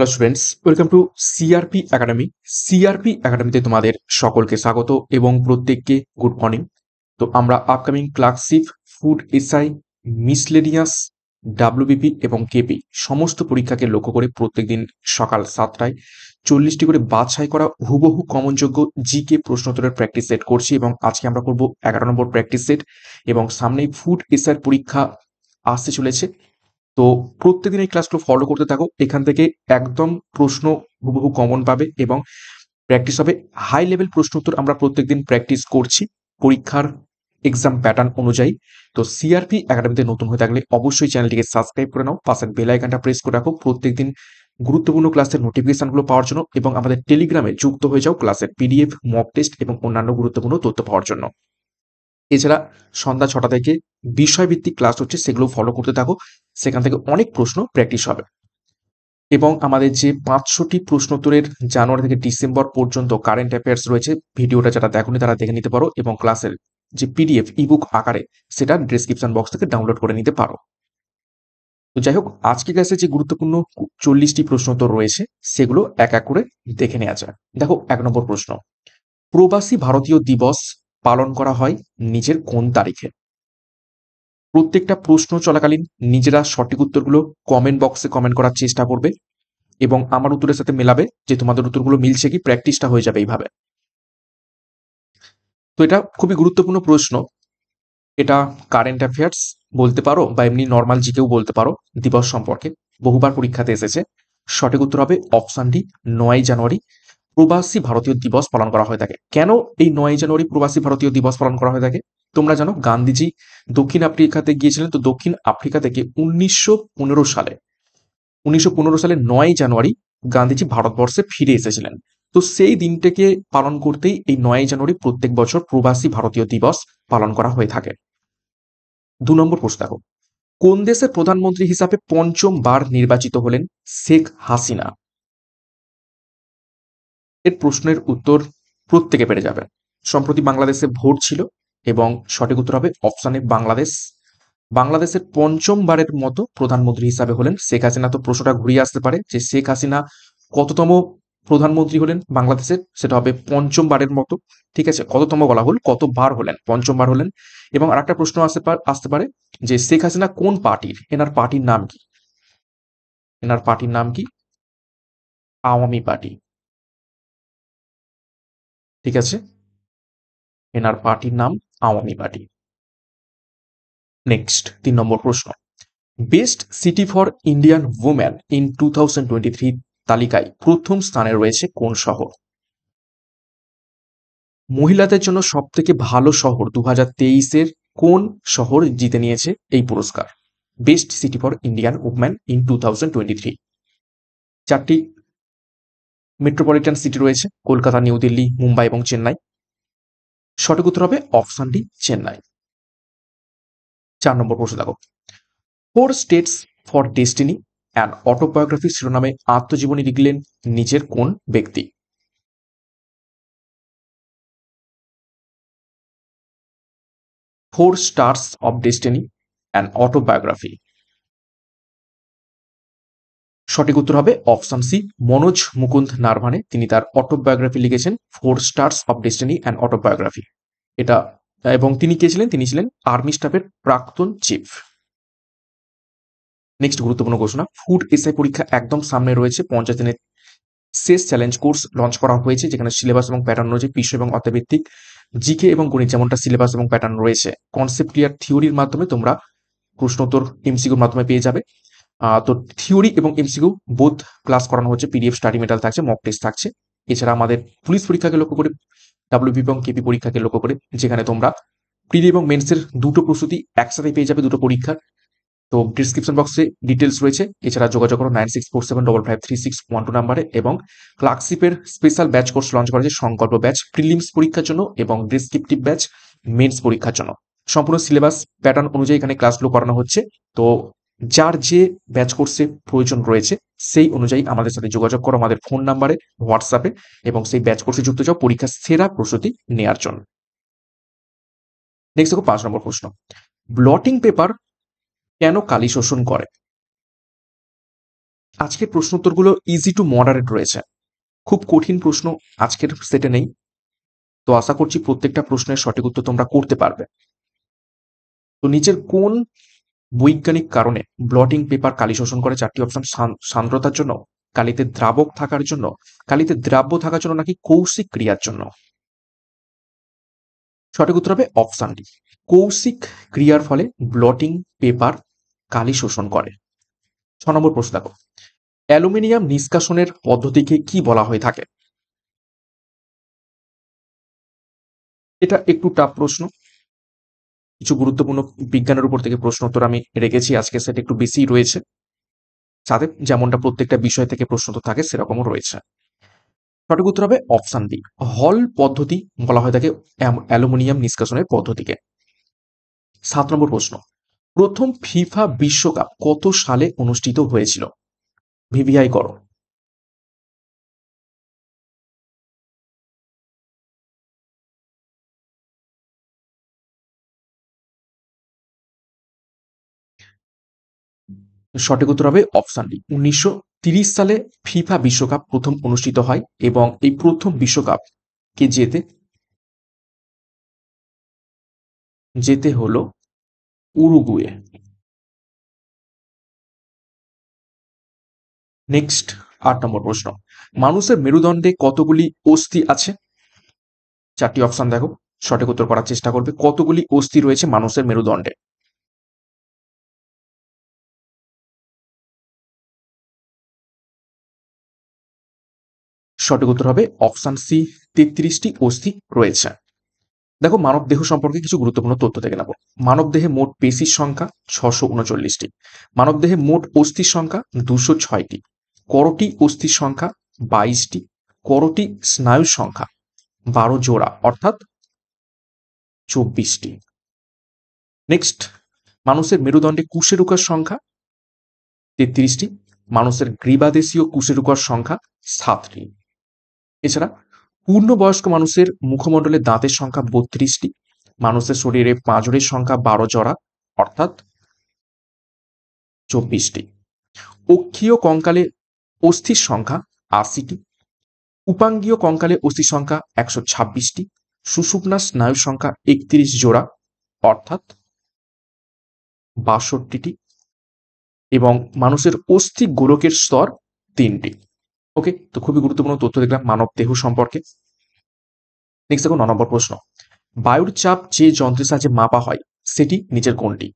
hello students welcome to CRP academy CRP একাডেমিতে তোমাদের সকলকে স্বাগত এবং প্রত্যেককে গুড মর্নিং তো আমরা upcoming clerkship food SI miscellaneous WBP এবং কেপি সমস্ত পরীক্ষাকে লক্ষ্য করে প্রত্যেকদিন সকাল সাতটায় চল্লিশটি করে বাছাই করা হুবহু কমনযোগ্য জিকে প্রশ্নোত্তরের প্র্যাকটিস সেট করছি এবং আজকে আমরা করব এগারো নম্বর প্র্যাকটিস সেট এবং সামনেই ফুড এসআই পরীক্ষা আসতে চলেছে তো প্রত্যেকদিন এই ক্লাসগুলো ফলো করতে থাকো এখান থেকে একদম প্রশ্ন হুবহু কমন পাবে এবং প্র্যাকটিস হবে হাই লেভেল প্রশ্ন উত্তর আমরা প্রত্যেকদিন প্র্যাকটিস করছি পরীক্ষার এক্সাম প্যাটার্ন অনুযায়ী তো সিআরপি একাডেমিতে নতুন হয়ে থাকলে অবশ্যই চ্যানেলটিকে সাবস্ক্রাইব করে নাও পাশের বেল আইকনটা প্রেস করে রাখো প্রত্যেকদিন গুরুত্বপূর্ণ ক্লাসের নোটিফিকেশনগুলো পাওয়ার জন্য এবং আমাদের টেলিগ্রামে যুক্ত হয়ে যাও ক্লাসের পিডিএফ মক টেস্ট এবং অন্যান্য গুরুত্বপূর্ণ তথ্য পাওয়ার জন্য এছাড়া সন্ধ্যা ছটা থেকে বিষয়ভিত্তিক ক্লাস হচ্ছে সেগুলো ফলো করতে থাকো সেখান থেকে অনেক প্রশ্ন প্র্যাকটিস হবে এবং আমাদের যে পাঁচশোটি প্রশ্নোত্তরের জানুয়ারি থেকে ডিসেম্বর পর্যন্ত কারেন্ট অ্যাফেয়ার্স রয়েছে ভিডিওটা যারা দেখনি তারা দেখে নিতে পারো এবং ক্লাসের যে পিডিএফ ইবুক আকারে সেটা ডিসক্রিপশন বক্স থেকে ডাউনলোড করে নিতে পারো তো যাই হোক আজকে ক্লাসে যে গুরুত্বপূর্ণ চল্লিশটি প্রশ্ন রয়েছে সেগুলো এক এক করে দেখে নেওয়া যায় দেখো এক নম্বর প্রশ্ন প্রবাসী ভারতীয় দিবস পালন করা হয় নিজের কোন তারিখে প্রত্যেকটা প্রশ্ন চলাকালীন নিজেরা সঠিক উত্তরগুলো কমেন্ট বক্সে কমেন্ট করার চেষ্টা করবে এবং আমার উত্তরের সাথে মেলাবে যে তোমাদের উত্তরগুলো মিলছে কি প্র্যাকটিসটা হয়ে যাবে এইভাবে তো এটা খুবই গুরুত্বপূর্ণ প্রশ্ন এটা কারেন্ট অ্যাফেয়ার্স বলতে পারো বা এমনি নর্মাল জিকেও বলতে পারো দিবস সম্পর্কে বহুবার পরীক্ষাতে এসেছে সঠিক উত্তর হবে অপশান ডি নয় জানুয়ারি প্রবাসী ভারতীয় দিবস পালন করা হয়ে থাকে কেন এই নয় জানুয়ারি প্রবাসী ভারতীয় দিবস পালন করা হয়ে থাকে তোমরা জানো গান্ধীজি দক্ষিণ আফ্রিকাতে গিয়েছিলেন তো দক্ষিণ আফ্রিকা থেকে উনিশশো সালে উনিশশো সালে নয় জানুয়ারি গান্ধীজি ভারতবর্ষে ফিরে এসেছিলেন তো সেই দিনটাকে পালন করতেই এই নয় জানুয়ারি প্রত্যেক বছর প্রবাসী ভারতীয় দিবস পালন করা হয়ে থাকে দু নম্বর প্রশ্ন দেখো কোন দেশের প্রধানমন্ত্রী হিসাবে পঞ্চমবার নির্বাচিত হলেন শেখ হাসিনা এর প্রশ্নের উত্তর প্রত্যেকে পেরে যাবে সম্প্রতি বাংলাদেশে ভোট ছিল এবং সঠিক উত্তর হবে অপশানে বাংলাদেশ বাংলাদেশের পঞ্চমবারের মতো প্রধানমন্ত্রী হিসাবে হলেন শেখ হাসিনা তো প্রশ্নটা ঘুরিয়ে আসতে পারে যে শেখ হাসিনা কততম প্রধানমন্ত্রী হলেন বাংলাদেশের সেটা হবে পঞ্চমবারের মতো ঠিক আছে কততম বলা হল কতবার হলেন পঞ্চমবার হলেন এবং আর একটা প্রশ্ন আসতে আসতে পারে যে শেখ হাসিনা কোন পার্টির এনার পার্টির নাম কি এনার পার্টির নাম কি আওয়ামী পার্টি ঠিক আছে এনার পার্টির নাম আওয়ামী পার্টি নেক্সট তিন নম্বর প্রশ্ন best city for Indian women in two তালিকায় প্রথম স্থানে রয়েছে কোন শহর মহিলাদের জন্য সব থেকে ভালো শহর দু হাজার কোন শহর জিতে নিয়েছে এই পুরস্কার best city for Indian women in two চারটি মেট্রোপলিটন সিটি রয়েছে কলকাতা নিউ দিল্লি মুম্বাই এবং চেন্নাই সঠিক উত্তর হবে অপশন ডি চেন্নাই চার নম্বর প্রশ্ন দেখো four states for destiny and autobiography শিরোনামে আত্মজীবনী লিখলেন নিজের কোন ব্যক্তি four stars of destiny and autobiography সঠিক উত্তর হবে অপশন সি মনোজ মুকুন্দ নারভানে তিনি তার অটোবায়োগ্রাফি লিখেছেন four stars of destiny and autobiography এটা এবং তিনি কে ছিলেন তিনি ছিলেন আর্মি স্টাফের প্রাক্তন চিফ নেক্সট গুরুত্বপূর্ণ ঘোষণা ফুড এসআই পরীক্ষা একদম সামনে রয়েছে পঞ্চাশ দিনের শেষ চ্যালেঞ্জ কোর্স লঞ্চ করা হয়েছে যেখানে সিলেবাস এবং প্যাটার্ন রয়েছে বিশ্ব এবং অর্থভিত্তিক জিকে এবং গণিত যেমনটা সিলেবাস এবং প্যাটার্ন রয়েছে কনসেপ্ট ক্লিয়ার থিওরির মাধ্যমে তোমরা প্রশ্নোত্তর এমসিকুর মাধ্যমে পেয়ে যাবে তো থিওরি এবং এমসিকিউ বোধ ক্লাস করানো হচ্ছে পিডিএফ স্টাডি মেটাল থাকছে মক টেস্ট থাকছে এছাড়া আমাদের পুলিশ পরীক্ষাকে লক্ষ্য করে ডাব্লিউপি এবং কেপি পরীক্ষাকে লক্ষ্য করে যেখানে তোমরা প্রিডি এবং মেন্সের দুটো প্রস্তুতি একসাথে পেয়ে যাবে দুটো পরীক্ষার তো ডিসক্রিপশন বক্সে ডিটেলস রয়েছে এছাড়া যোগাযোগ করো nine six four seven double five three six one two নাম্বারে এবং ক্লার্কশিপের স্পেশাল ব্যাচ কোর্স লঞ্চ করা হয়েছে সংকল্প ব্যাচ প্রিলিমস পরীক্ষার জন্য এবং ডিসক্রিপটিভ ব্যাচ মেন্স পরীক্ষার জন্য সম্পূর্ণ সিলেবাস প্যাটার্ন অনুযায়ী এখানে ক্লাসগুলো করানো হচ্ছে তো যার যে ব্যাচ কোর্সে প্রয়োজন রয়েছে সেই অনুযায়ী আমাদের সাথে যোগাযোগ করো আমাদের ফোন নাম্বারে হোয়াটসঅ্যাপে এবং সেই ব্যাচ কোর্সে যুক্ত যাও পরীক্ষার সেরা প্রস্তুতি নেয়ার জন্য নেক্সট দেখো পাঁচ নম্বর প্রশ্ন ব্লটিং পেপার কেন কালি শোষণ করে আজকের প্রশ্ন উত্তরগুলো ইজি টু মডারেট রয়েছে খুব কঠিন প্রশ্ন আজকের সেটে নেই তো আশা করছি প্রত্যেকটা প্রশ্নের সঠিক উত্তর তোমরা করতে পারবে তো নিচের কোন বৈজ্ঞানিক কারণে ব্লটিং পেপার কালি শোষণ করে চারটি অপশন সান্দ্রতার জন্য কালিতে দ্রাবক থাকার জন্য কালিতে দ্রাব্য থাকার জন্য নাকি কৌশিক ক্রিয়ার জন্য সঠিক উত্তর হবে অপশন ডি কৌশিক ক্রিয়ার ফলে ব্লটিং পেপার কালি শোষণ করে ছ নম্বর প্রশ্ন দেখো অ্যালুমিনিয়াম নিষ্কাশনের পদ্ধতিকে কি বলা হয়ে থাকে এটা একটু টাফ প্রশ্ন কিছু গুরুত্বপূর্ণ বিজ্ঞানের উপর থেকে প্রশ্ন উত্তর আমি রেখেছি আজকে সেটা একটু বেশি রয়েছে সাথে যেমনটা প্রত্যেকটা বিষয় থেকে প্রশ্ন তো থাকে সেরকমও রয়েছে সঠিক উত্তর হবে অপশান বি হল পদ্ধতি বলা হয় থাকে অ্যালুমিনিয়াম নিষ্কাশনের পদ্ধতিকে সাত নম্বর প্রশ্ন প্রথম ফিফা বিশ্বকাপ কত সালে অনুষ্ঠিত হয়েছিল ভিভিআই করো সঠিক উত্তর হবে অপশান ডি উনিশশো সালে ফিফা বিশ্বকাপ প্রথম অনুষ্ঠিত হয় এবং এই প্রথম বিশ্বকাপ কে যেতে যেতে হল উরুগুয়ে নেক্সট আট নম্বর প্রশ্ন মানুষের মেরুদণ্ডে কতগুলি অস্থি আছে চারটি অপশন দেখো সঠিক উত্তর করার চেষ্টা করবে কতগুলি অস্থি রয়েছে মানুষের মেরুদণ্ডে সঠিক উত্তর হবে অপশান সি তেত্রিশটি অস্থি রয়েছে দেখো মানব দেহ সম্পর্কে কিছু গুরুত্বপূর্ণ তথ্য থেকে নেব মানব দেহে মোট পেশির সংখ্যা ছশো উনচল্লিশটি মানব দেহে মোট অস্থির সংখ্যা দুশো ছয়টি করটি অস্থির সংখ্যা বাইশটি করটি স্নায়ুর সংখ্যা বারো জোড়া অর্থাৎ চব্বিশটি নেক্সট মানুষের মেরুদণ্ডে কুশেরুকার সংখ্যা তেত্রিশটি মানুষের গ্রীবাদেশীয় কুশেরুকার সংখ্যা সাতটি এছাড়া পূর্ণবয়স্ক মানুষের মুখমণ্ডলে দাঁতের সংখ্যা বত্রিশটি মানুষের শরীরে পাঁজরের সংখ্যা বারো জরা অর্থাৎ চব্বিশটি অক্ষীয় কঙ্কালে অস্থির সংখ্যা আশিটি উপাঙ্গীয় কঙ্কালে অস্থির সংখ্যা একশো ছাব্বিশটি সুষুপ্না স্নায়ু সংখ্যা একত্রিশ জোড়া অর্থাৎ বাষট্টিটি এবং মানুষের অস্থি গোলকের স্তর তিনটি ওকে তো খুবই গুরুত্বপূর্ণ তথ্য দেখলাম মানব দেহ সম্পর্কে নেক্সট দেখো ন নম্বর প্রশ্ন বায়ুর চাপ যে যন্ত্রের সাহায্যে মাপা হয় সেটি নিচের কোনটি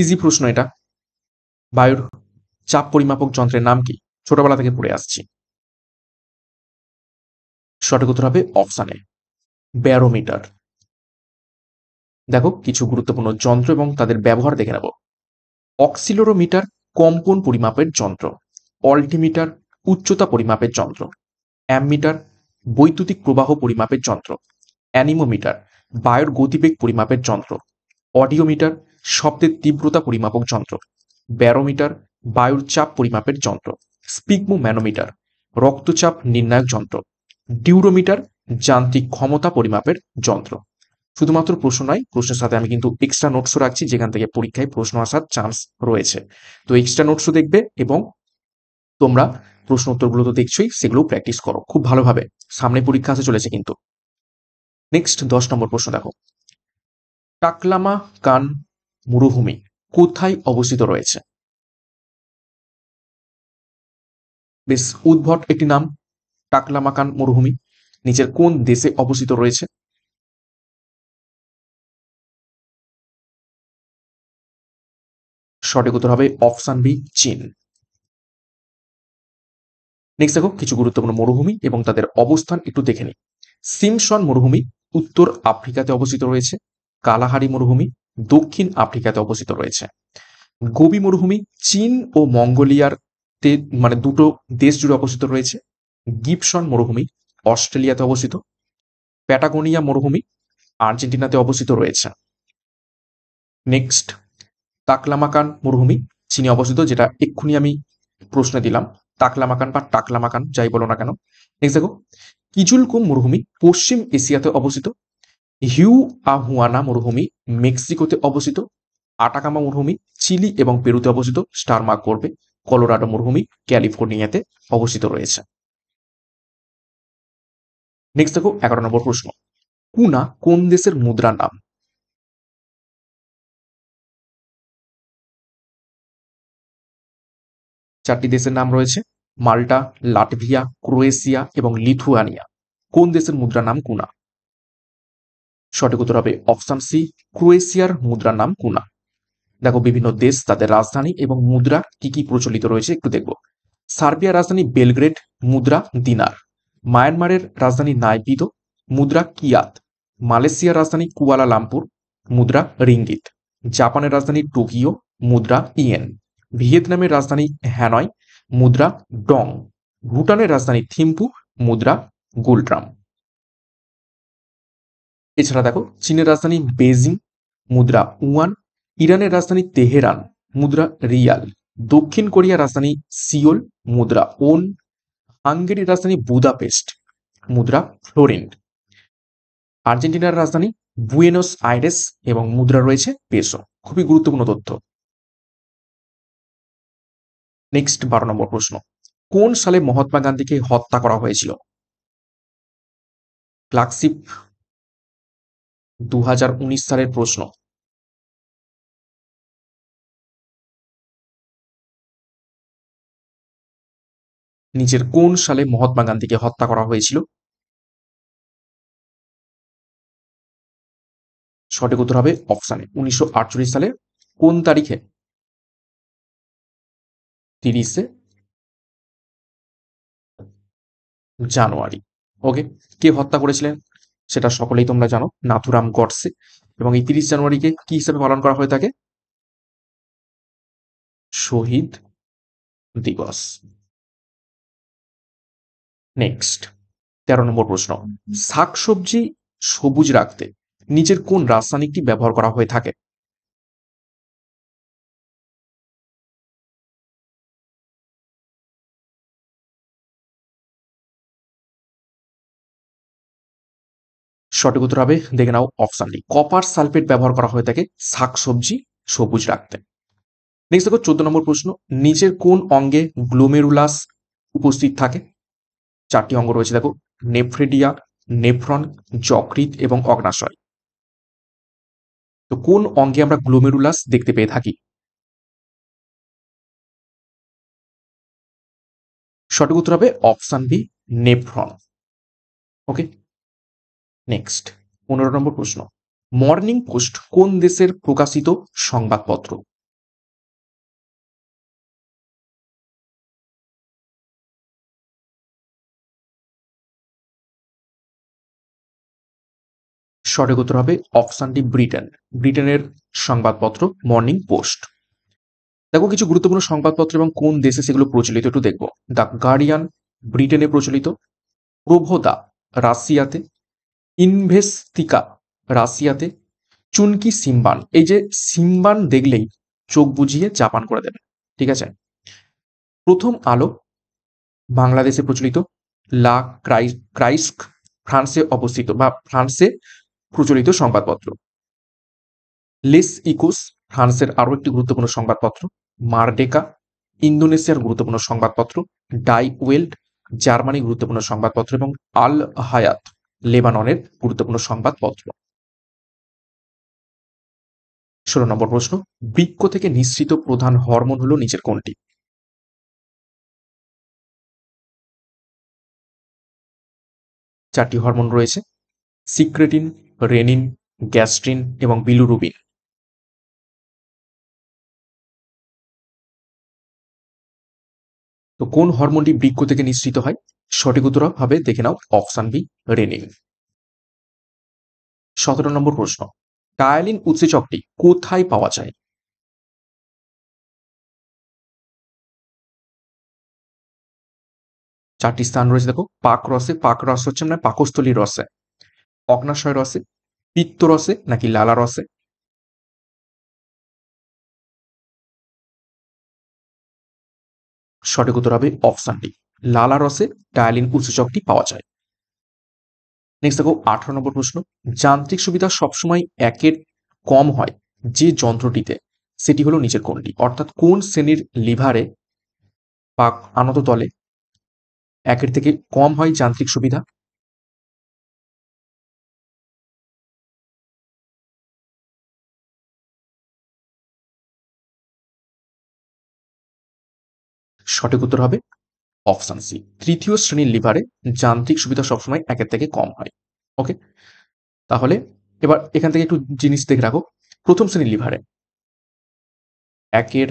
ইজি প্রশ্ন এটা বায়ুর চাপ পরিমাপক যন্ত্রের নাম কি ছোটবেলা থেকে পড়ে আসছি সঠিক উত্তর হবে অপশানে ব্যারোমিটার দেখো কিছু গুরুত্বপূর্ণ যন্ত্র এবং তাদের ব্যবহার দেখে নেব অক্সিলোরোমিটার কম্পন পরিমাপের যন্ত্র অল্টিমিটার উচ্চতা পরিমাপের যন্ত্র অ্যামিটার বৈদ্যুতিক প্রবাহ পরিমাপের যন্ত্র অ্যানিমোমিটার বায়ুর গতিবেগ পরিমাপের যন্ত্র অডিওমিটার শব্দের তীব্রতা পরিমাপক যন্ত্র ব্যারোমিটার বায়ুর চাপ পরিমাপের যন্ত্র স্পিগমো ম্যানোমিটার রক্তচাপ নির্ণায়ক যন্ত্র ডিউরোমিটার যান্ত্রিক ক্ষমতা পরিমাপের যন্ত্র শুধুমাত্র প্রশ্ন নয় প্রশ্নের সাথে আমি কিন্তু এক্সট্রা নোটসও রাখছি যেখান থেকে পরীক্ষায় প্রশ্ন আসার চান্স রয়েছে তো এক্সট্রা নোটসও দেখবে এবং তোমরা প্রশ্ন উত্তরগুলো তো দেখছোই সেগুলো প্র্যাকটিস করো খুব ভালোভাবে সামনে পরীক্ষা আসে চলেছে কিন্তু নেক্সট দশ নম্বর প্রশ্ন দেখো টাকলামা কান মরুভূমি কোথায় অবস্থিত রয়েছে বেশ উদ্ভট একটি নাম টাকলামাকান মরুভূমি নিচের কোন দেশে অবস্থিত রয়েছে সঠিক উত্তর হবে অপশান বি চীন নেক্সট দেখো কিছু গুরুত্বপূর্ণ মরুভূমি এবং তাদের অবস্থান একটু দেখে নিই সিমসন মরুভূমি উত্তর আফ্রিকাতে অবস্থিত রয়েছে কালাহারি মরুভূমি দক্ষিণ আফ্রিকাতে অবস্থিত রয়েছে গোবি মরুভূমি চীন ও মঙ্গোলিয়ার মানে দুটো দেশ জুড়ে অবস্থিত রয়েছে গিপসন মরুভূমি অস্ট্রেলিয়াতে অবস্থিত প্যাটাগোনিয়া মরুভূমি আর্জেন্টিনাতে অবস্থিত রয়েছে নেক্সট তাকলামাকান মরুভূমি চীনে অবস্থিত যেটা এক্ষুনি আমি প্রশ্নে দিলাম তাকলামাকান বা টাকলামাকান যাই বলো না কেন নেক্সট দেখো কিজুলকুম মরুভূমি পশ্চিম এশিয়াতে অবস্থিত হিউ আহুয়ানা মরুভূমি মেক্সিকোতে অবস্থিত আটাকামা মরুভূমি চিলি এবং পেরুতে অবস্থিত স্টারমার্ক করবে কলোরাডো মরুভূমি ক্যালিফোর্নিয়াতে অবস্থিত রয়েছে নেক্সট দেখো এগারো নম্বর প্রশ্ন কুনা কোন দেশের মুদ্রার নাম চারটি দেশের নাম রয়েছে মাল্টা লাটভিয়া ক্রোয়েশিয়া এবং লিথুয়ানিয়া কোন দেশের মুদ্রার নাম কুনা সঠিক উত্তর হবে অপশান সি ক্রোয়েশিয়ার মুদ্রার নাম কুনা দেখো বিভিন্ন দেশ তাদের রাজধানী এবং মুদ্রা কি কি প্রচলিত রয়েছে একটু দেখব সার্বিয়ার রাজধানী বেলগ্রেড মুদ্রা দিনার মায়ানমারের রাজধানী নাইপিদ মুদ্রা কিয়াত মালয়েশিয়ার রাজধানী কুয়ালালামপুর মুদ্রা রিঙ্গিত জাপানের রাজধানী টোকিও মুদ্রা ইয়েন ভিয়েতনামের রাজধানী হ্যানয় মুদ্রা ডং ভুটানের রাজধানী থিম্পু মুদ্রা গুলট্রাম এছাড়া দেখো চীনের রাজধানী বেজিং মুদ্রা উয়ান ইরানের রাজধানী তেহরান মুদ্রা রিয়াল দক্ষিণ কোরিয়ার রাজধানী সিওল মুদ্রা ওন হাঙ্গেরির রাজধানী বুদাপেস্ট মুদ্রা ফ্লোরিন আর্জেন্টিনার রাজধানী বুয়েনোস আইরেস এবং মুদ্রা রয়েছে পেসো খুবই গুরুত্বপূর্ণ তথ্য নেক্সট বারো নম্বর প্রশ্ন কোন সালে মহাত্মা গান্ধীকে হত্যা করা হয়েছিল ফ্ল্যাগশিপ দু সালের প্রশ্ন নিচের কোন সালে মহাত্মা গান্ধীকে হত্যা করা হয়েছিল সঠিক উত্তর হবে অপশানে উনিশশো সালে কোন তারিখে তিরিশে জানুয়ারি ওকে কে হত্যা করেছিলেন সেটা সকলেই তোমরা জানো নাথুরাম গডসে এবং এই তিরিশ জানুয়ারিকে কি হিসাবে পালন করা হয়ে থাকে শহীদ দিবস নেক্সট তেরো নম্বর প্রশ্ন শাকসবজি সবুজ রাখতে নিচের কোন রাসায়নিকটি ব্যবহার করা হয়ে থাকে সঠিক উত্তর হবে দেখে নাও অপশন ডি কপার সালফেট ব্যবহার করা হয়ে থাকে শাকসবজি সবুজ রাখতে নেক্সট দেখো চোদ্দ নম্বর প্রশ্ন নিচের কোন অঙ্গে গ্লোমেরুলাস উপস্থিত থাকে চারটি অঙ্গ রয়েছে দেখো নেফ্রেডিয়া নেফ্রন যকৃত এবং অগ্নাশয় তো কোন অঙ্গে আমরা গ্লোমেরুলাস দেখতে পেয়ে থাকি সঠিক উত্তর হবে option B nephron okay next পনেরো নম্বর প্রশ্ন মর্নিং পোস্ট কোন দেশের প্রকাশিত সংবাদপত্র সঠিক উত্তর হবে অপশানটি ব্রিটেন ব্রিটেনের সংবাদপত্র মর্নিং পোস্ট দেখো কিছু গুরুত্বপূর্ণ সংবাদপত্র এবং কোন দেশে সেগুলো প্রচলিত একটু দেখবো দ্য গার্ডিয়ান ব্রিটেনে প্রচলিত প্রভোদা রাশিয়াতে ইনভেস্তিকা রাশিয়াতে চুনকি সিম্বান এই যে সিম্বান দেখলেই চোখ বুঝিয়ে জাপান করে দেবে ঠিক আছে প্রথম আলো বাংলাদেশে প্রচলিত লা ক্রাইস্ক ফ্রান্সে অবস্থিত বা ফ্রান্সে প্রচলিত সংবাদপত্র লেস ইকোস ফ্রান্সের আরও একটি গুরুত্বপূর্ণ সংবাদপত্র মারডেকা ইন্দোনেশিয়ার গুরুত্বপূর্ণ সংবাদপত্র ডাই ওয়েল্ড জার্মানি গুরুত্বপূর্ণ সংবাদপত্র এবং আল হায়াত লেবাননের গুরুত্বপূর্ণ সংবাদপত্র ষোলো নম্বর প্রশ্ন বৃক্ষ থেকে নিঃসৃত প্রধান হরমোন হলো নিচের কোনটি চারটি হরমোন রয়েছে সিক্রেটিন রেনিন গ্যাস্ট্রিন এবং বিলুরুবিন তো কোন হরমোনটি বৃক্ষ থেকে নিঃসৃত হয় সঠিক উত্তর হবে দেখে নাও অপশান বি রেনিন সতেরো নম্বর প্রশ্ন টায়ালিন উৎসেচকটি কোথায় পাওয়া যায় চারটি স্থান রয়েছে দেখো পাক রসে পাক রস হচ্ছে মানে পাকস্থলী রসে অগ্নাশয় রসে পিত্ত রসে নাকি লালা রসে সঠিক উত্তর হবে অপশানটি লালা রসে ডায়ালিন উৎসেচকটি পাওয়া যায় নেক্সট দেখো আঠারো নম্বর প্রশ্ন যান্ত্রিক সুবিধা সবসময় একের কম হয় যে যন্ত্রটিতে সেটি হলো নিচের কোনটি অর্থাৎ কোন শ্রেণীর লিভারে বা আনত তলে একের থেকে কম হয় যান্ত্রিক সুবিধা সঠিক উত্তর হবে অপশান সি তৃতীয় শ্রেণীর লিভারে যান্ত্রিক সুবিধা সবসময় একের থেকে কম হয় ওকে তাহলে এবার এখান থেকে একটু জিনিস দেখে রাখো প্রথম শ্রেণীর লিভারে একের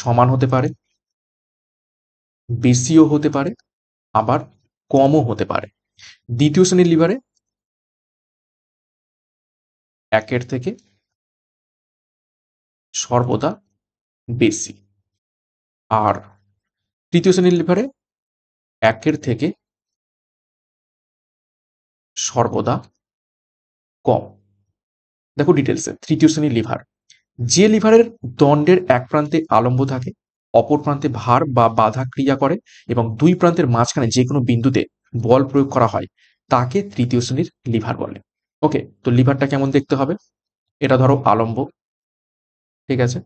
সমান হতে পারে বেশিও হতে পারে আবার কমও হতে পারে দ্বিতীয় শ্রেণীর লিভারে একের থেকে সর্বদা বেশি আর তৃতীয় শ্রেণীর লিভারে একের থেকে সর্বদা কম দেখো ডিটেলসে তৃতীয় শ্রেণীর লিভার যে লিভারের দণ্ডের এক প্রান্তে আলম্ব থাকে অপর প্রান্তে ভার বা বাধা ক্রিয়া করে এবং দুই প্রান্তের মাঝখানে যে কোনো বিন্দুতে বল প্রয়োগ করা হয় তাকে তৃতীয় শ্রেণীর লিভার বলে ওকে তো লিভারটা কেমন দেখতে হবে এটা ধরো আলম্ব ঠিক আছে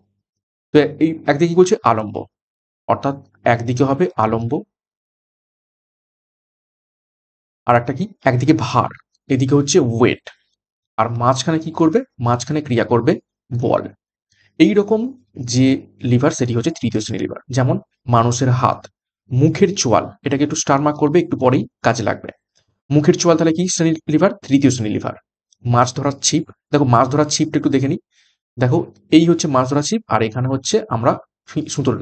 তো এই একদিকে কি বলছে আলম্ব অর্থাৎ একদিকে হবে আলম্ব আর একটা কি একদিকে ভার এদিকে হচ্ছে ওয়েট আর মাঝখানে কি করবে মাঝখানে ক্রিয়া করবে বল এই রকম যে লিভার সেটি হচ্ছে তৃতীয় শ্রেণী লিভার যেমন মানুষের হাত মুখের চোয়াল এটাকে একটু স্টার মার্ক করবে একটু পরেই কাজে লাগবে মুখের চোয়াল তাহলে কি শ্রেণী লিভার তৃতীয় শ্রেণী লিভার মাছ ধরার ছিপ দেখো মাছ ধরার ছিপটা একটু দেখে নিই দেখো এই হচ্ছে মাছ ধরার ছিপ আর এখানে হচ্ছে আমরা সুতোর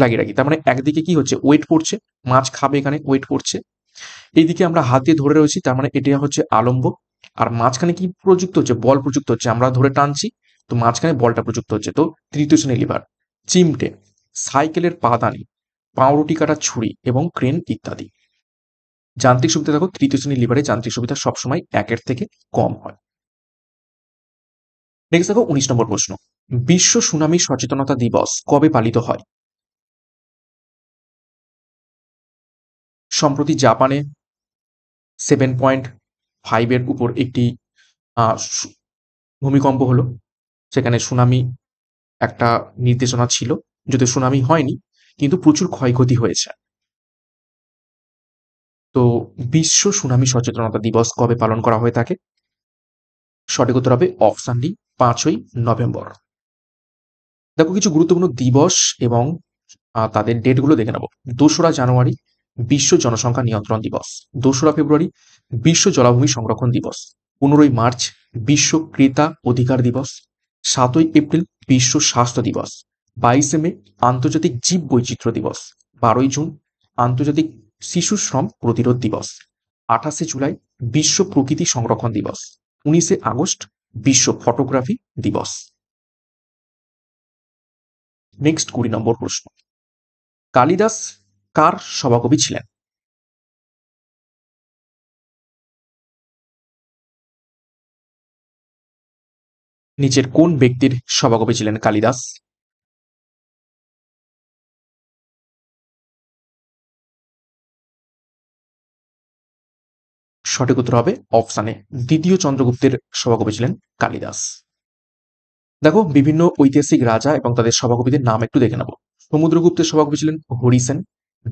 লাগিয়ে রাখি তার মানে একদিকে কি হচ্ছে ওয়েট করছে মাছ খাবে এখানে ওয়েট করছে এইদিকে আমরা হাত দিয়ে ধরে রয়েছি তার মানে এটা হচ্ছে আলম্ব আর মাঝখানে কি প্রযুক্ত হচ্ছে বল প্রযুক্ত হচ্ছে আমরা ধরে টানছি তো মাঝখানে বলটা প্রযুক্ত হচ্ছে তো তৃতীয় শ্রেণী লিভার চিমটে সাইকেলের পাদানি পাউরুটি কাটা ছুরি এবং ক্রেন ইত্যাদি যান্ত্রিক সুবিধা দেখো তৃতীয় শ্রেণীর লিভারে যান্ত্রিক সুবিধা সবসময় একের থেকে কম হয় নেক্সট দেখো উনিশ নম্বর প্রশ্ন বিশ্ব সুনামি সচেতনতা দিবস কবে পালিত হয় সম্প্রতি জাপানে সেভেন পয়েন্ট ফাইভের উপর একটি ভূমিকম্প হলো সেখানে সুনামি একটা নির্দেশনা ছিল যদি সুনামি হয়নি কিন্তু প্রচুর ক্ষয়ক্ষতি হয়েছে তো বিশ্ব সুনামি সচেতনতা দিবস কবে পালন করা হয়ে থাকে সঠিক উত্তর হবে অপশান ডি পাঁচই নভেম্বর দেখো কিছু গুরুত্বপূর্ণ দিবস এবং তাদের ডেটগুলো দেখে নেব দোসরা জানুয়ারি বিশ্ব জনসংখ্যা নিয়ন্ত্রণ দিবস দোসরা ফেব্রুয়ারি বিশ্ব জলাভূমি সংরক্ষণ দিবস পনেরোই মার্চ বিশ্ব ক্রেতা অধিকার দিবস সাতই এপ্রিল বিশ্ব স্বাস্থ্য দিবস বাইশে মে আন্তর্জাতিক জীব বৈচিত্র্য দিবস বারোই জুন আন্তর্জাতিক শিশু শ্রম প্রতিরোধ দিবস আঠাশে জুলাই বিশ্ব প্রকৃতি সংরক্ষণ দিবস উনিশে আগস্ট বিশ্ব ফটোগ্রাফি দিবস নেক্সট কুড়ি নম্বর প্রশ্ন কালিদাস কার সভাকবি ছিলেন নিচের কোন ব্যক্তির সভাকবি ছিলেন কালিদাস সঠিক উত্তর হবে অপশানে দ্বিতীয় চন্দ্রগুপ্তের সভাকবি ছিলেন কালিদাস দেখো বিভিন্ন ঐতিহাসিক রাজা এবং তাদের সভাকবিদের নাম একটু দেখে নেব সমুদ্রগুপ্তের সভাকবি ছিলেন হরিসেন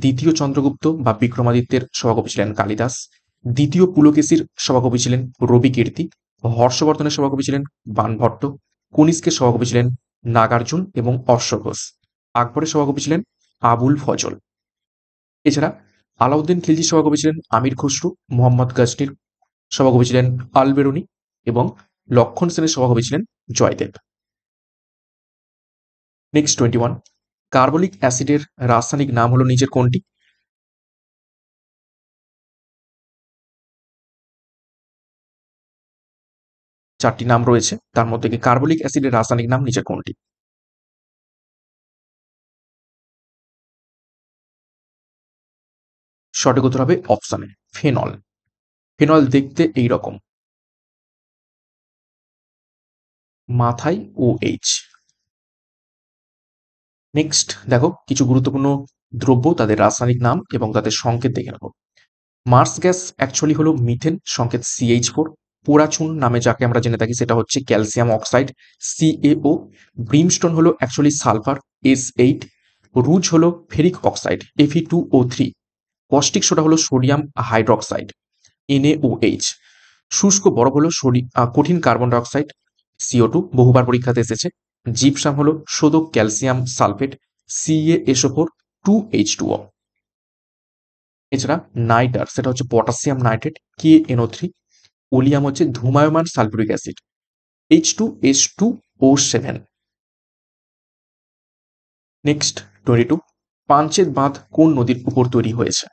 দ্বিতীয় চন্দ্রগুপ্ত বা বিক্রমাদিত্যের সভাকবি ছিলেন কালিদাস দ্বিতীয় পুলকেশীর সভাকবি ছিলেন রবি কীর্তি হর্ষবর্ধনের সভাকবি ছিলেন বানভট্ট কনিষ্কের সভাকবি ছিলেন নাগার্জুন এবং অশ্বঘোষ আকবরের সভাকবি ছিলেন আবুল ফজল এছাড়া আলাউদ্দিন খিলজির সভাকবি ছিলেন আমির খসরু মোহাম্মদ গাজনির সভাকবি ছিলেন আলবেরুনি এবং লক্ষণ সেনের সভাকবি ছিলেন Jaydev next twenty one carbolic অ্যাসিডের রাসায়নিক নাম হলো নিচের কোনটি চারটি নাম রয়েছে তার মধ্যে কি কার্বলিক অ্যাসিডের রাসায়নিক নাম নিচের কোনটি সঠিক উত্তর হবে অপশানে ফেনল ফেনল দেখতে এই রকম মাথায় ও এইচ নেক্সট দেখো কিছু গুরুত্বপূর্ণ দ্রব্য তাদের রাসায়নিক নাম এবং তাদের সংকেত দেখে নেব মার্স গ্যাস অ্যাকচুয়ালি হলো মিথেন সংকেত সিএইচ ফোর পোড়াচুন নামে যাকে আমরা জেনে থাকি সেটা হচ্ছে ক্যালসিয়াম অক্সাইড সিএও ব্রিমস্টোন হলো actually sulphur S eight rouge হলো ferric oxide Fe two O three caustic soda হলো সোডিয়াম হাইড্রক্সাইড এনএওএইচ শুষ্ক বরফ হলো কঠিন কার্বন ডাইঅক্সাইড সিও টু বহুবার পরীক্ষাতে এসেছে জিপসাম হলো শোধক calcium sulphate Ca SO four two H two O এছাড়া নাইটার সেটা হচ্ছে potassium nitrate K NO three oleum হচ্ছে ধুমায়মান sulphuric acid H two H two O seven next twenty two Panchet বাঁধ কোন নদীর উপর তৈরি হয়েছে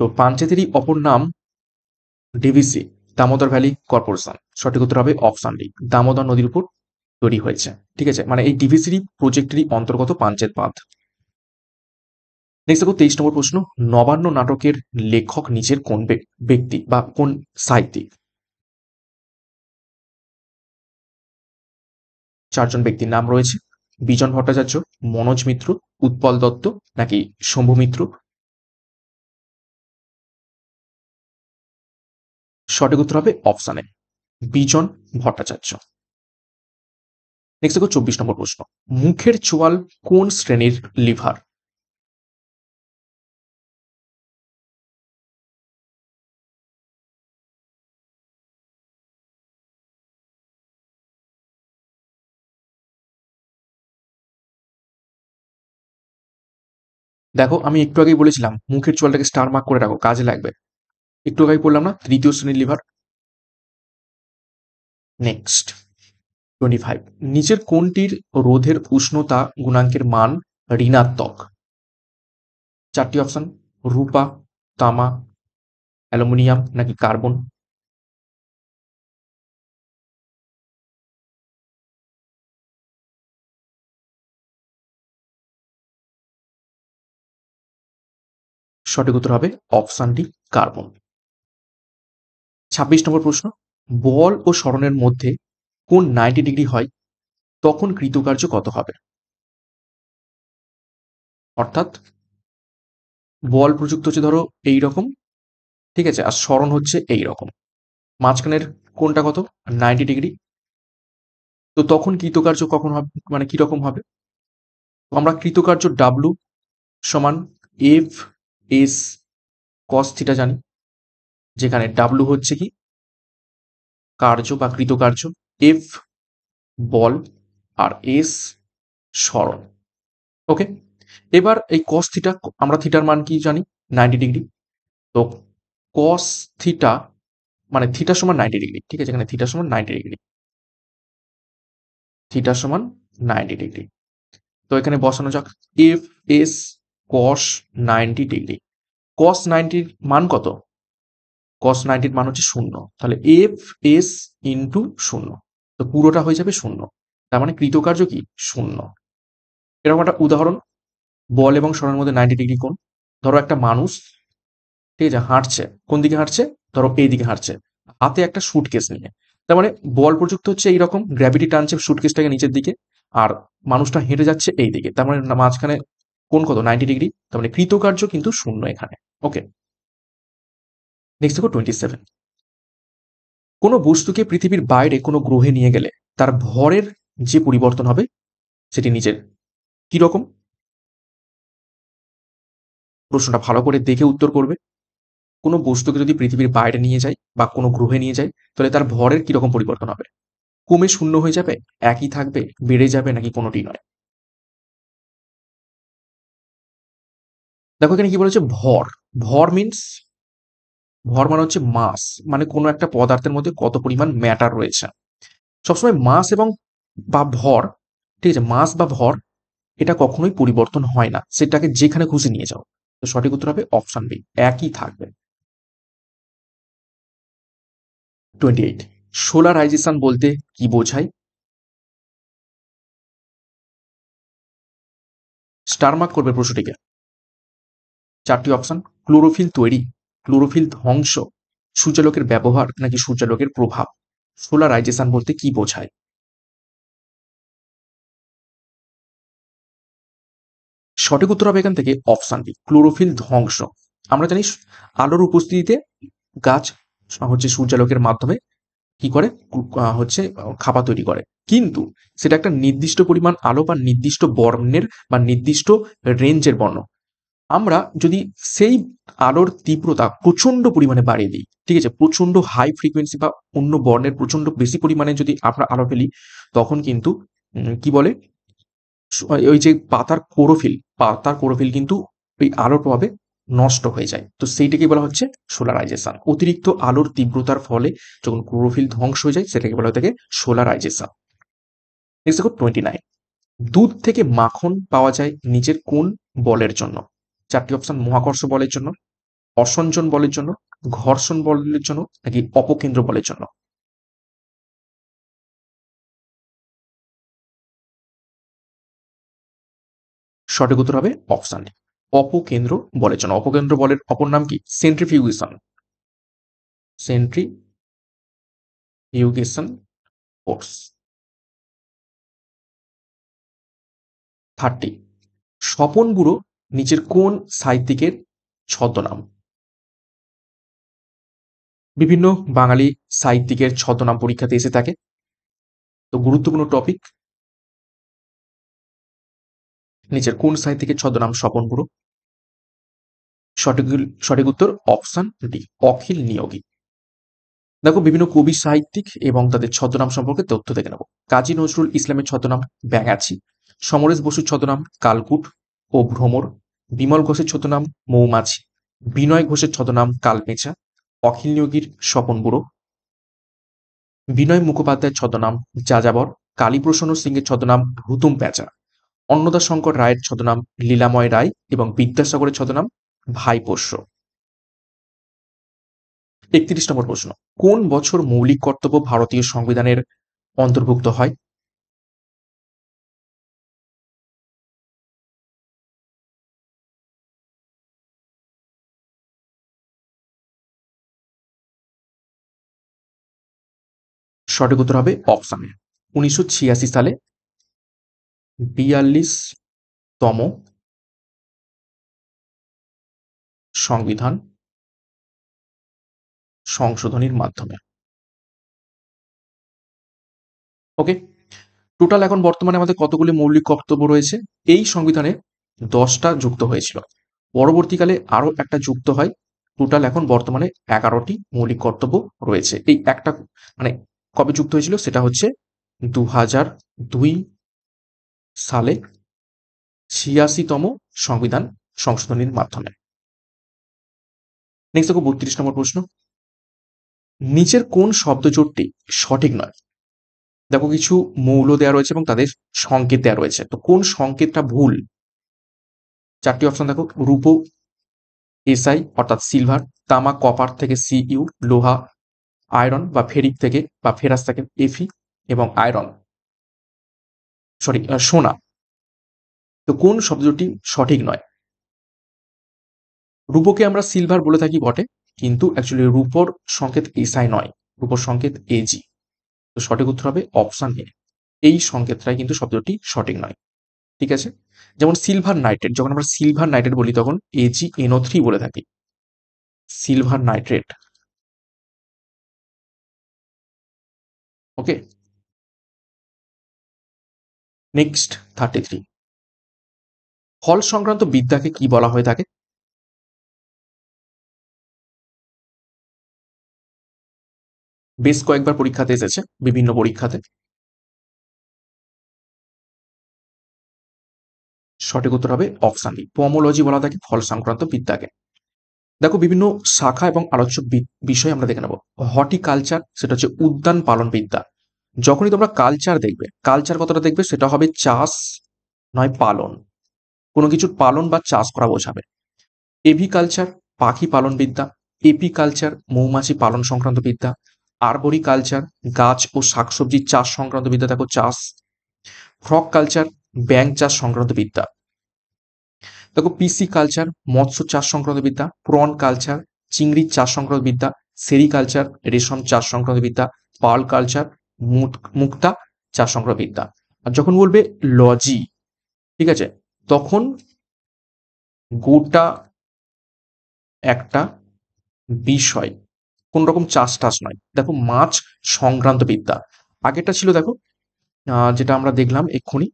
তো পাঞ্চেতেরই অপর নাম ডিভিসি দামোদর ভ্যালি কর্পোরেশন সঠিক উত্তর হবে অপশান ডি দামোদর নদীর উপর তৈরি হয়েছে ঠিক আছে মানে এই ডিভিসিরই প্রজেক্টেরই অন্তর্গত পাঞ্চেত বাঁধ নেক্সট দেখো তেইশ নম্বর প্রশ্ন নবান্ন নাটকের লেখক নিজের কোন ব্যক্তি বা কোন সাহিত্যিক চারজন ব্যক্তির নাম রয়েছে বিজন ভট্টাচার্য মনোজ মিত্র উৎপল দত্ত নাকি শম্ভু মিত্র সঠিক উত্তর হবে অপশানে বিজন ভট্টাচার্য নেক্সট দেখো চব্বিশ নম্বর প্রশ্ন মুখের চোয়াল কোন শ্রেণীর লিভার দেখো আমি একটু আগেই বলেছিলাম মুখের চোয়ালটাকে স্টার মার্ক করে রাখো কাজে লাগবে একটু আগে পড়লাম না তৃতীয় শ্রেণীর লিভার নেক্সট টোয়েন্টি ফাইভ নিচের কোনটির রোধের উষ্ণতা গুণাঙ্কের মান ঋণাত্মক চারটি অপশন রূপা তামা অ্যালুমিনিয়াম নাকি কার্বন সঠিক উত্তর হবে অপশানটি কার্বন ছাব্বিশ নম্বর প্রশ্ন বল ও স্মরণের মধ্যে কোন নাইনটি ডিগ্রি হয় তখন কৃতকার্য কত হবে অর্থাৎ বল প্রযুক্ত হচ্ছে ধরো এই রকম ঠিক আছে আর স্মরণ হচ্ছে এই রকম মাঝখানের কোনটা কত নাইনটি ডিগ্রি তো তখন কৃতকার্য কখন হবে মানে কীরকম হবে তো আমরা কৃতকার্য ডাব্লু সমান এফ এস কস থিটা জানি যেখানে ডাব্লু হচ্ছে কি কার্য বা কৃতকার্য এফ বল আর এস সরল ওকে এবার এই কস থিটা আমরা থিটার মান কি জানি নাইনটি ডিগ্রি তো কস থিটা মানে থিটা সমান নাইনটি ডিগ্রি ঠিক আছে এখানে থিটা সমান নাইনটি ডিগ্রি থিটা সমান নাইনটি ডিগ্রি তো এখানে বসানো যাক F S cos ninety degree cos নাইনটির মান কত কস নাইনটির মান হচ্ছে শূন্য তাহলে এফ এস ইন্টু শূন্য তো পুরোটা হয়ে যাবে শূন্য তার মানে কৃতকার্য কি শূন্য এরকম একটা উদাহরণ বল এবং সরের মধ্যে নাইনটি ডিগ্রি কোন ধরো একটা মানুষ ঠিক আছে হাঁটছে কোন দিকে হাঁটছে ধরো এই দিকে হাঁটছে হাতে একটা সুটকেস নিয়ে তার মানে বল প্রযুক্ত হচ্ছে এইরকম গ্র্যাভিটি টানছে সুটকেসটাকে নিচের দিকে আর মানুষটা হেঁটে যাচ্ছে এই দিকে তার মানে মাঝখানে কোন কত নাইনটি ডিগ্রি তার মানে কৃতকার্য কিন্তু শূন্য এখানে ওকে নেক্সট দেখো টোয়েন্টি সেভেন কোনো বস্তুকে পৃথিবীর বাইরে কোনো গ্রহে নিয়ে গেলে তার ভরের যে পরিবর্তন হবে সেটি নিজের কীরকম প্রশ্নটা ভালো করে দেখে উত্তর করবে কোনো বস্তুকে যদি পৃথিবীর বাইরে নিয়ে যায় বা কোনো গ্রহে নিয়ে যায় তাহলে তার ভরের কীরকম পরিবর্তন হবে কমে শূন্য হয়ে যাবে একই থাকবে বেড়ে যাবে নাকি কোনোটি নয় দেখো এখানে কি বলেছে ভর ভর মিনস ভর মানে হচ্ছে মাস মানে কোনো একটা পদার্থের মধ্যে কত পরিমাণ ম্যাটার রয়েছে সবসময় মাস এবং বা ভর ঠিক আছে মাস বা ভর এটা কখনোই পরিবর্তন হয় না সেটাকে যেখানে খুশি নিয়ে যাও তো সঠিক উত্তর হবে অপশন বি একই থাকবে টোয়েন্টি এইট সোলারাইজেশন বলতে কি বোঝায় স্টারমার্ক করবে প্রশ্নটিকে চারটি অপশন ক্লোরোফিল তৈরি ক্লোরোফিল ধ্বংস সূর্যালোকের ব্যবহার নাকি সূর্যালোকের প্রভাব সোলারাইজেশন বলতে কি বোঝায় সঠিক উত্তর হবে এখান থেকে অপশান বি ক্লোরোফিল ধ্বংস আমরা জানি আলোর উপস্থিতিতে গাছ হচ্ছে সূর্যালোকের মাধ্যমে কি করে হচ্ছে খাবার তৈরি করে কিন্তু সেটা একটা নির্দিষ্ট পরিমাণ আলো বা নির্দিষ্ট বর্ণের বা নির্দিষ্ট রেঞ্জের বর্ণ আমরা যদি সেই আলোর তীব্রতা প্রচন্ড পরিমাণে বাড়িয়ে দিই ঠিক আছে প্রচন্ড হাই ফ্রিকোয়েন্সি বা অন্য বর্ণের প্রচন্ড বেশি পরিমাণে যদি আমরা আলো ফেলি তখন কিন্তু কি বলে ওই যে পাতার কোরোফিল পাতার কোরোফিল কিন্তু ওই আলোর প্রভাবে নষ্ট হয়ে যায় তো সেইটাকে বলা হচ্ছে সোলারাইজেশন অতিরিক্ত আলোর তীব্রতার ফলে যখন ক্লোরোফিল ধ্বংস হয়ে যায় সেটাকে বলা থাকে সোলারাইজেশন দেখো টোয়েন্টি নাইন দুধ থেকে মাখন পাওয়া যায় নিজের কোন বলের জন্য চারটি অপশন মহাকর্ষ বলের জন্য অসঞ্জন বলের জন্য ঘর্ষণ বলের জন্য নাকি অপকেন্দ্র বলের জন্য সঠিক উত্তর হবে অপশন অপকেন্দ্র বলের জন্য অপকেন্দ্র বলের অপর নাম কি সেন্ট্রিফিউগেশন সেন্ট্রিফিউগেশন ফোর্স থার্টি স্বপন বুড়ো নিচের কোন সাহিত্যিকের ছদ্মনাম বিভিন্ন বাঙালি সাহিত্যিকের ছদ্মনাম পরীক্ষাতে এসে থাকে তো গুরুত্বপূর্ণ টপিক নিচের কোন সাহিত্যিকের ছদ্মনাম স্বপন বুড়ো সঠিক সঠিক উত্তর অপশন ডি অখিল নিয়োগী দেখো বিভিন্ন কবি সাহিত্যিক এবং তাদের ছদ্মনাম সম্পর্কে তথ্য দেখে নেব কাজী নজরুল ইসলামের ছদ্মনাম ব্যাঙাচি সমরেশ বসুর ছদ্মনাম কালকুট ও ভ্রমর বিমল ঘোষের ছদনাম মৌমাছি বিনয় ঘোষের ছদ্মনাম কালপেঁচা অখিল নিয়োগীর স্বপন বুড়ো বিনয় মুখোপাধ্যায়ের ছদনাম যাযাবর কালীপ্রসন্ন সিংয়ের ছদনাম ভুতুম প্যাঁচা অন্নদা শঙ্কর রায়ের ছদনাম লীলাময় রায় এবং বিদ্যাসাগরের ছদ্মনাম ভাইপোষ্য একত্রিশ নম্বর প্রশ্ন কোন বছর মৌলিক কর্তব্য ভারতীয় সংবিধানের অন্তর্ভুক্ত হয় সঠিক উত্তর হবে অপশানে উনিশশো সালে বিয়াল্লিশতম সংবিধান সংশোধনীর মাধ্যমে ওকে টোটাল এখন বর্তমানে আমাদের কতগুলি মৌলিক কর্তব্য রয়েছে এই সংবিধানে দশটা যুক্ত হয়েছিল পরবর্তীকালে আরও একটা যুক্ত হয় টোটাল এখন বর্তমানে এগারোটি মৌলিক কর্তব্য রয়েছে এই একটা মানে কবে যুক্ত হয়েছিল সেটা হচ্ছে দু হাজার দুই সালে ছিয়াশিতম সংবিধান সংশোধনীর মাধ্যমে নেক্সট দেখো বত্রিশ নম্বর প্রশ্ন নিচের কোন শব্দজোটটি সঠিক নয় দেখো কিছু মৌল দেওয়া রয়েছে এবং তাদের সংকেত দেওয়া রয়েছে তো কোন সংকেতটা ভুল চারটি অপশন দেখো রূপ এসআই অর্থাৎ সিলভার তামা কপার থেকে সিইউ লোহা আয়রন বা ফেরিক থেকে বা ফেরাস থাকে এফি এবং আয়রন সরি সোনা তো কোন শব্দটি সঠিক নয় রূপকে আমরা সিলভার বলে থাকি বটে কিন্তু অ্যাকচুয়ালি রূপর সংকেত এসআই নয় রূপর সংকেত এজি তো সঠিক উত্তর হবে অপশান এ এই সংকেতটাই কিন্তু শব্দটি সঠিক নয় ঠিক আছে যেমন সিলভার নাইট্রেট যখন আমরা সিলভার নাইট্রেট বলি তখন এজি এনও থ্রি বলে থাকি silver nitrate okay next thirty three ফল সংক্রান্ত বিদ্যাকে কি বলা হয়ে থাকে বেশ কয়েকবার পরীক্ষাতে এসেছে বিভিন্ন পরীক্ষাতে সঠিক উত্তর হবে অপশান ডি পমোলজি বলা থাকে ফল সংক্রান্ত বিদ্যাকে দেখো বিভিন্ন শাখা এবং আলোচ্য বিষয় আমরা দেখে নেব হর্টিকালচার সেটা হচ্ছে উদ্যান পালন বিদ্যা যখনই তোমরা কালচার দেখবে কালচার কতটা দেখবে সেটা হবে চাষ নয় পালন কোনো কিছুর পালন বা চাষ করা বোঝাবে এভি কালচার পাখি পালন বিদ্যা এপি কালচার মৌমাছি পালন সংক্রান্ত বিদ্যা আরবরি কালচার গাছ ও শাকসবজি চাষ সংক্রান্ত বিদ্যা দেখো চাষ ফ্রক কালচার ব্যাংক চাষ সংক্রান্ত বিদ্যা দেখো পিসি কালচার মৎস্য চাষ সংক্রান্ত বিদ্যা প্রন কালচার চিংড়ির চাষ সংক্রান্ত বিদ্যা সেরিকালচার রেশম চাষ সংক্রান্ত বিদ্যা পার্ল কালচার মুক্তা চাষ সংক্রান্ত বিদ্যা আর যখন বলবে লজি ঠিক আছে তখন গোটা একটা বিষয় কোন রকম চাষ টাস নয় দেখো মাছ সংক্রান্ত বিদ্যা আগেটা ছিল দেখো যেটা আমরা দেখলাম এক্ষুনি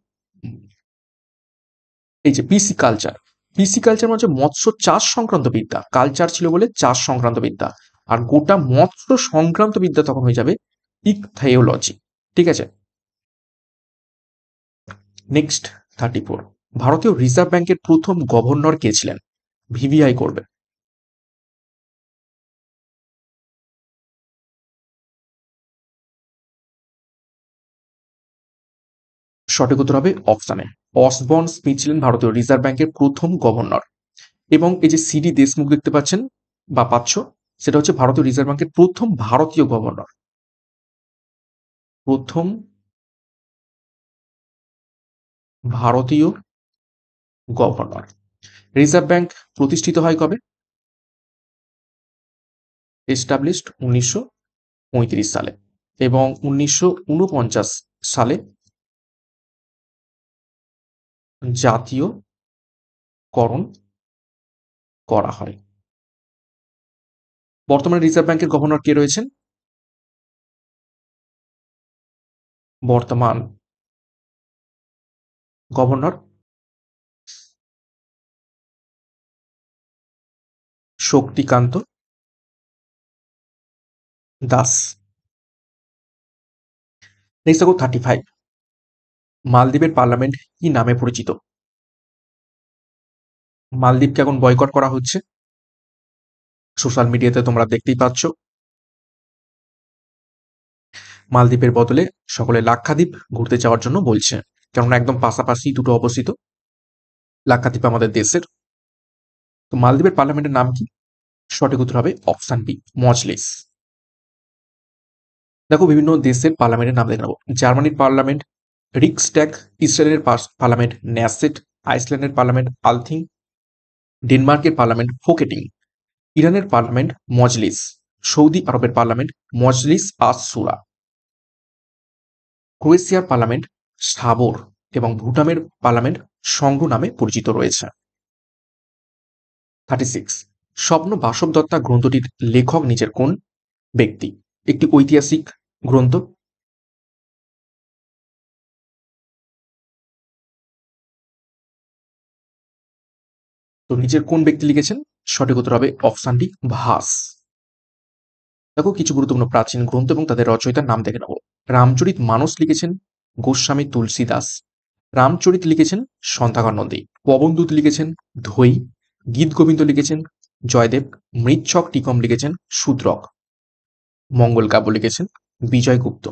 এই যে পিসি কালচার পিসি কালচার মানে হচ্ছে মৎস্য চাষ সংক্রান্ত বিদ্যা কালচার ছিল বলে চাষ সংক্রান্ত বিদ্যা আর গোটা মৎস্য সংক্রান্ত বিদ্যা তখন হয়ে যাবে ইকথায়োলজি ঠিক আছে নেক্সট থার্টি ফোর ভারতীয় রিজার্ভ ব্যাংকের প্রথম গভর্নর কে ছিলেন ভিভিআই করবে সঠিক উত্তর হবে অপশানে অসবর্ন স্মিথ ছিলেন ভারতীয় রিজার্ভ ব্যাংকের প্রথম গভর্নর এবং এই যে সিডি দেশমুখ দেখতে পাচ্ছেন বা পাচ্ছ সেটা হচ্ছে ভারতীয় রিজার্ভ ব্যাংকের প্রথম ভারতীয় গভর্নর প্রথম ভারতীয় গভর্নর রিজার্ভ ব্যাংক প্রতিষ্ঠিত হয় কবে এস্টাবলিশড উনিশশো সালে এবং উনিশশো সালে জাতীয় করণ করা হয় বর্তমানে রিজার্ভ ব্যাংকের গভর্নর কে রয়েছেন বর্তমান governor Shaktikanta Das next thirty five মালদ্বীপের পার্লামেন্ট কি নামে পরিচিত মালদ্বীপকে এখন বয়কট করা হচ্ছে সোশ্যাল মিডিয়াতে তোমরা দেখতেই পাচ্ছ মালদ্বীপের বদলে সকলে লাক্ষাদ্বীপ ঘুরতে যাওয়ার জন্য বলছে কেননা একদম পাশাপাশি দুটো অবস্থিত লাক্ষাদ্বীপ আমাদের দেশের তো মালদ্বীপের পার্লামেন্টের নাম কি সঠিক উত্তর হবে অপশান বি মজলিস দেখো বিভিন্ন দেশের পার্লামেন্টের নাম দেখে নেবো জার্মানির পার্লামেন্ট রিকস্ট্যাক ইসরায়েলের পার্লামেন্ট ন্যাসেট আইসল্যান্ডের পার্লামেন্ট আলথিং ডেনমার্কের পার্লামেন্ট ফোকেটিং ইরানের পার্লামেন্ট মজলিস সৌদি আরবের পার্লামেন্ট মজলিস আস সুরা ক্রোয়েশিয়ার পার্লামেন্ট সাবর এবং ভুটানের পার্লামেন্ট সংঘ নামে পরিচিত রয়েছে থার্টি সিক্স স্বপ্ন বাসব দত্তা গ্রন্থটির লেখক নিজের কোন ব্যক্তি একটি ঐতিহাসিক গ্রন্থ তো নিচের কোন ব্যক্তি লিখেছেন সঠিক উত্তর হবে অপশানটি ভাস দেখো কিছু গুরুত্বপূর্ণ প্রাচীন গ্রন্থ এবং তাদের রচয়িতার নাম দেখে নেব রামচরিত মানস লিখেছেন গোস্বামী তুলসী দাস রামচরিত লিখেছেন সন্ধ্যাকর নন্দী পবনদূত লিখেছেন ধৈ গীত গোবিন্দ লিখেছেন জয়দেব মৃচ্ছক টিকম লিখেছেন শূদ্রক মঙ্গল কাব্য লিখেছেন বিজয়গুপ্ত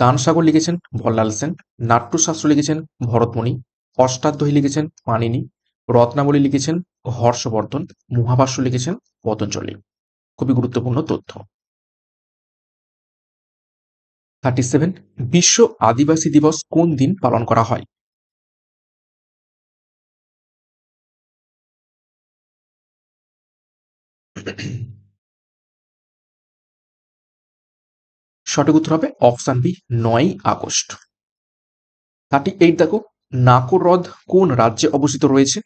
দানসাগর লিখেছেন ভল্লাল সেন নাট্যশাস্ত্র লিখেছেন ভরতমণি অষ্টাধ্যায়ী লিখেছেন পানিনী রত্নাবলী লিখেছেন হর্ষবর্ধন মহাভাষ্য লিখেছেন পতঞ্জলি খুবই গুরুত্বপূর্ণ তথ্য থার্টি সেভেন বিশ্ব আদিবাসী দিবস কোন দিন পালন করা হয় সঠিক উত্তর হবে অপশান বি নয় আগস্ট থার্টি এইট দেখো নাকর হ্রদ কোন রাজ্যে অবস্থিত রয়েছে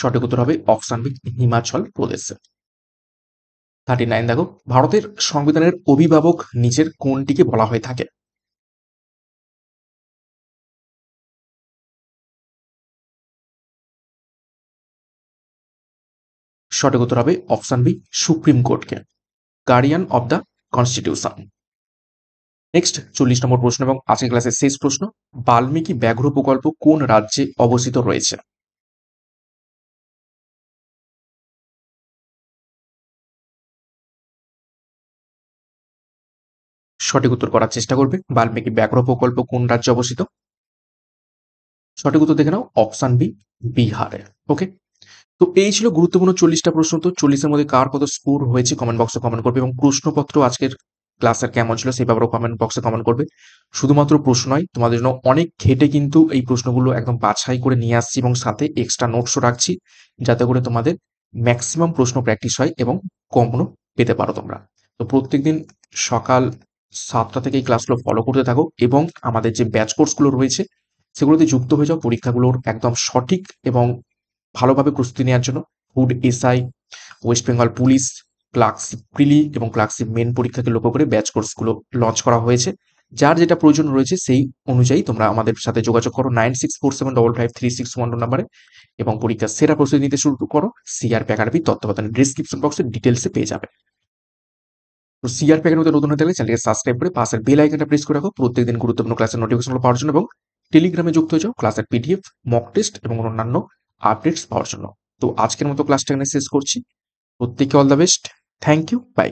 সঠিক উত্তর হবে অপশান হিমাচল প্রদেশে থার্টি নাইন দেখো ভারতের সংবিধানের অভিভাবক নিচের কোনটিকে বলা হয়ে থাকে সঠিক উত্তর হবে অপশান বি সুপ্রিম কোর্টকে guardian of the constitution next চল্লিশ নম্বর প্রশ্ন এবং আজকের ক্লাসের শেষ প্রশ্ন বাল্মীকি ব্যাঘ্র প্রকল্প কোন রাজ্যে অবস্থিত রয়েছে সঠিক উত্তর করার চেষ্টা করবে বাল্মীকি ব্যাঘ্র প্রকল্প কোন রাজ্যে অবস্থিত সঠিক উত্তর দেখে নাও অপশান বি বিহারে ওকে তো এই ছিল গুরুত্বপূর্ণ চল্লিশটা প্রশ্ন তো চল্লিশের মধ্যে কার কত স্কোর হয়েছে কমেন্ট বক্সে কমেন্ট করবে এবং প্রশ্নপত্র আজকের ক্লাসের কেমন ছিল সেই ব্যাপারে কমেন্ট বক্সে কমেন্ট করবে শুধুমাত্র প্রশ্ন নয় তোমাদের জন্য অনেক ঘেটে কিন্তু এই প্রশ্নগুলো একদম বাছাই করে নিয়ে আসছি এবং সাথে এক্সট্রা নোটসও রাখছি যাতে করে তোমাদের ম্যাক্সিমাম প্রশ্ন প্র্যাকটিস হয় এবং কমনও পেতে পারো তোমরা তো প্রত্যেকদিন সকাল সাতটা থেকে এই ক্লাসগুলো ফলো করতে থাকো এবং আমাদের যে ব্যাচ কোর্সগুলো রয়েছে সেগুলোতে যুক্ত হয়ে যাও পরীক্ষাগুলোর একদম সঠিক এবং ভালোভাবে প্রস্তুতি নেওয়ার জন্য food SI West Bengal police clerkship prelim এবং ক্লার্কশিপ মেন পরীক্ষাকে লক্ষ্য করে ব্যাচ কোর্সগুলো লঞ্চ করা হয়েছে যার যেটা প্রয়োজন রয়েছে সেই অনুযায়ী তোমরা আমাদের সাথে যোগাযোগ করো nine six four seven double five three six one নাম্বারে এবং পরীক্ষার সেরা প্রস্তুতি নিতে শুরু করো সিআর প্যাকারবি তত্ত্বাবধানে ডিসক্রিপশন বক্সের ডিটেলসে পেয়ে যাবে তো সিআর প্যাকেট মধ্যে নতুন হতে গেলে চ্যানেলকে সাবস্ক্রাইব করে পাশের বেল আইকনটা প্রেস করে রাখো প্রত্যেকদিন গুরুত্বপূর্ণ ক্লাসের নোটিফিকেশন পাওয়ার জন্য এবং টেলিগ্রামে যুক্ত হয়ে যাও ক্লাসের পিডিএফ মক টেস্ট এবং অন্যান্য আপডেটস পাওয়ার জন্য তো আজকের মতো ক্লাসটা এখানে শেষ করছি প্রত্যেককে all the best thank you by